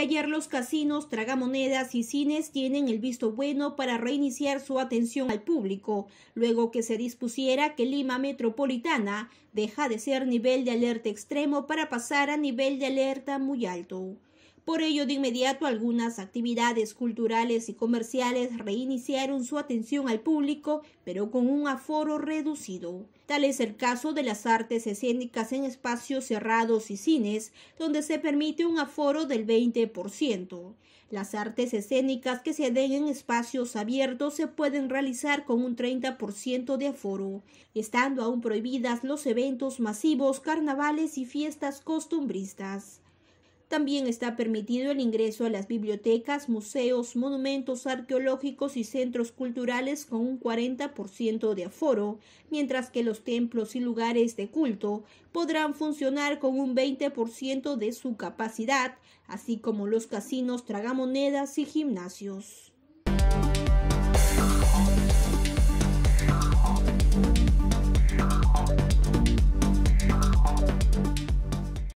Ayer los casinos, tragamonedas y cines tienen el visto bueno para reiniciar su atención al público, luego que se dispusiera que Lima Metropolitana deja de ser nivel de alerta extremo para pasar a nivel de alerta muy alto. Por ello, de inmediato algunas actividades culturales y comerciales reiniciaron su atención al público, pero con un aforo reducido. Tal es el caso de las artes escénicas en espacios cerrados y cines, donde se permite un aforo del 20%. Las artes escénicas que se den en espacios abiertos se pueden realizar con un 30% de aforo, estando aún prohibidas los eventos masivos, carnavales y fiestas costumbristas. También está permitido el ingreso a las bibliotecas, museos, monumentos arqueológicos y centros culturales con un 40% de aforo, mientras que los templos y lugares de culto podrán funcionar con un 20% de su capacidad, así como los casinos, tragamonedas y gimnasios.